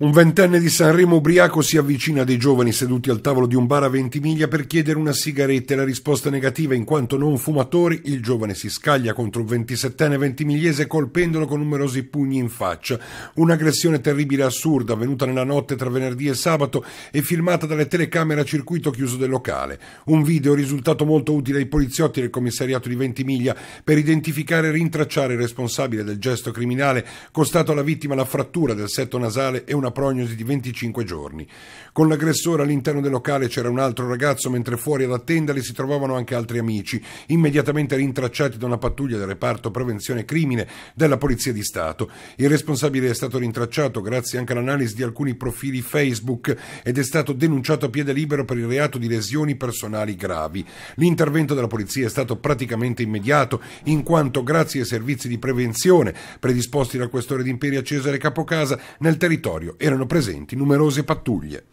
Un ventenne di Sanremo ubriaco si avvicina a dei giovani seduti al tavolo di un bar a Ventimiglia per chiedere una sigaretta e la risposta negativa in quanto non fumatori, il giovane si scaglia contro un ventisettenne ventimigliese colpendolo con numerosi pugni in faccia. Un'aggressione terribile e assurda avvenuta nella notte tra venerdì e sabato e filmata dalle telecamere a circuito chiuso del locale. Un video risultato molto utile ai poliziotti del commissariato di Ventimiglia per identificare e rintracciare il responsabile del gesto criminale costato alla vittima la frattura del setto nasale e una una prognosi di 25 giorni. Con l'aggressore all'interno del locale c'era un altro ragazzo, mentre fuori ad attenderli si trovavano anche altri amici, immediatamente rintracciati da una pattuglia del reparto prevenzione crimine della Polizia di Stato. Il responsabile è stato rintracciato grazie anche all'analisi di alcuni profili Facebook ed è stato denunciato a piede libero per il reato di lesioni personali gravi. L'intervento della Polizia è stato praticamente immediato, in quanto grazie ai servizi di prevenzione predisposti dal questore d'imperia Cesare Capocasa nel territorio erano presenti numerose pattuglie.